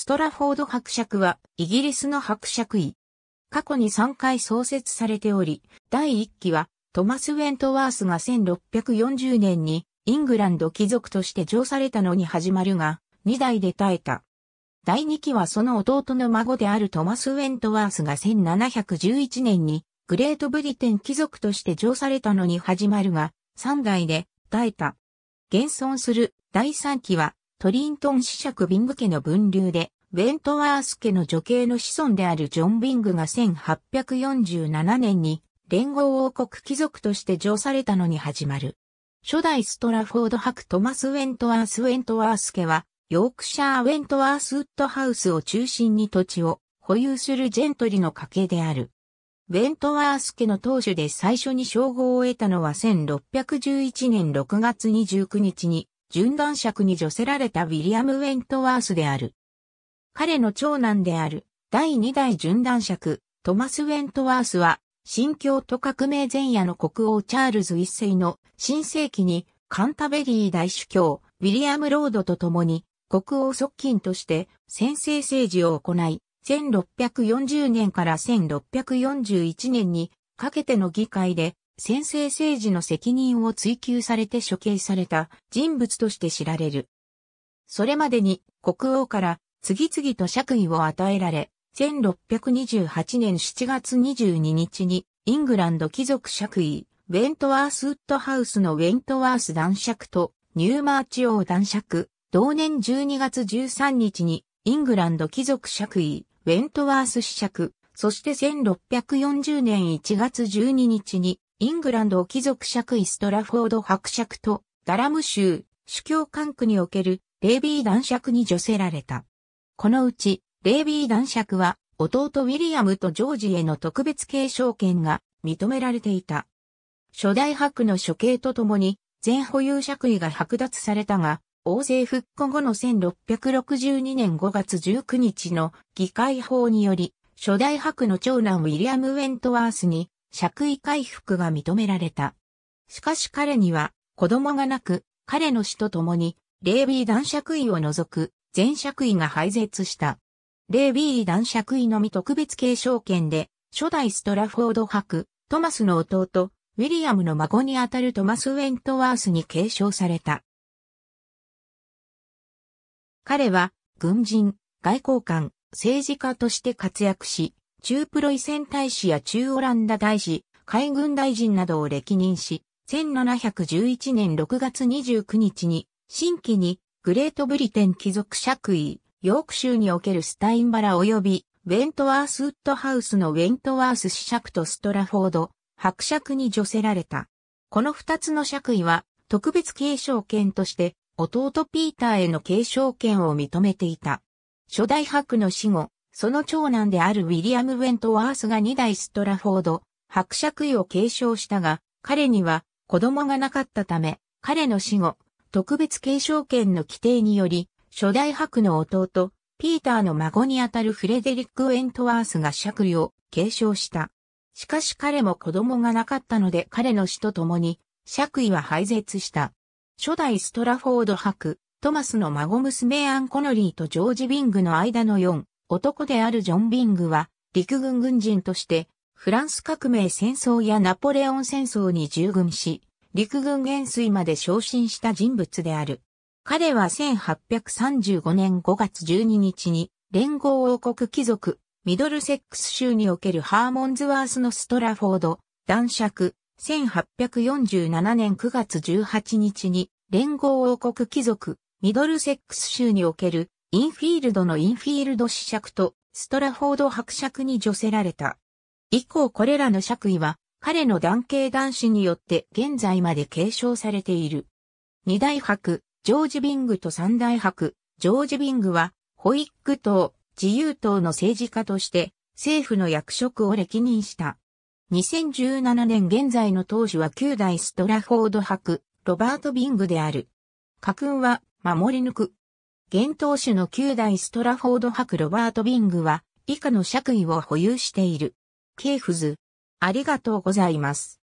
ストラフォード伯爵はイギリスの伯爵位。過去に3回創設されており、第1期はトマス・ウェントワースが1640年にイングランド貴族として上されたのに始まるが、2代で耐えた。第2期はその弟の孫であるトマス・ウェントワースが1711年にグレートブリテン貴族として上されたのに始まるが、3代で耐えた。現存する第3期はトリントン子爵ビング家の分流で、ウェントワース家の女系の子孫であるジョン・ビングが1847年に連合王国貴族として上されたのに始まる。初代ストラフォード博トマス・ウェントワース・ウェントワース家は、ヨークシャー・ウェントワースウッドハウスを中心に土地を保有するジェントリの家系である。ウェントワース家の当主で最初に称号を得たのは1611年6月29日に順断尺に除せられたウィリアム・ウェントワースである。彼の長男である第2代順断尺トマス・ウェントワースは新教都革命前夜の国王チャールズ一世の新世紀にカンタベリー大主教ウィリアム・ロードと共に国王側近として先制政治を行い、1640年から1641年にかけての議会で先制政治の責任を追及されて処刑された人物として知られる。それまでに国王から次々と爵位を与えられ、1628年7月22日にイングランド貴族爵位、ウェントワースウッドハウスのウェントワース男爵とニューマーチ王男爵、同年12月13日にイングランド貴族爵位、ウェントワース子爵、そして1640年1月12日にイングランド貴族爵位ストラフォード伯爵とダラム州主教管区におけるレイビー男爵に助せられた。このうち、レイビー男爵は弟ウィリアムとジョージへの特別継承権が認められていた。初代伯の処刑とともに全保有爵位が剥奪されたが、王政復古後の1662年5月19日の議会法により、初代伯の長男ウィリアム・ウェントワースに爵位回復が認められた。しかし彼には子供がなく、彼の死と共に、レービー男爵位を除く全爵位が廃絶した。レービー男爵位のみ特別継承権で、初代ストラフォード伯、トマスの弟、ウィリアムの孫にあたるトマス・ウェントワースに継承された。彼は軍人、外交官、政治家として活躍し、中プロイセン大使や中オランダ大使、海軍大臣などを歴任し、1711年6月29日に、新規にグレートブリテン貴族爵位、ヨーク州におけるスタインバラ及び、ウェントワースウッドハウスのウェントワース子爵とストラフォード、伯爵に除せられた。この二つの爵位は、特別継承権として、弟ピーターへの継承権を認めていた。初代伯の死後、その長男であるウィリアム・ウェントワースが2代ストラフォード、伯爵位を継承したが、彼には子供がなかったため、彼の死後、特別継承権の規定により、初代伯の弟、ピーターの孫にあたるフレデリック・ウェントワースが爵位を継承した。しかし彼も子供がなかったので彼の死と共に、爵位は廃絶した。初代ストラフォード伯、トマスの孫娘アン・コノリーとジョージ・ビングの間の4男であるジョン・ビングは、陸軍軍人として、フランス革命戦争やナポレオン戦争に従軍し、陸軍元帥まで昇進した人物である。彼は1835年5月12日に、連合王国貴族、ミドルセックス州におけるハーモンズワースのストラフォード、男爵、1847年9月18日に、連合王国貴族、ミドルセックス州におけるインフィールドのインフィールド試尺とストラフォード伯爵に除せられた。以降これらの爵位は彼の男系男子によって現在まで継承されている。二大伯、ジョージ・ビングと三大伯、ジョージ・ビングはホイッ党、自由党の政治家として政府の役職を歴任した。2017年現在の当時は九代ストラフォード伯、ロバート・ビングである。家訓は、守り抜く、現当主の9代ストラフォード博ロバート・ビングは以下の爵位を保有している。ケーフズ。ありがとうございます。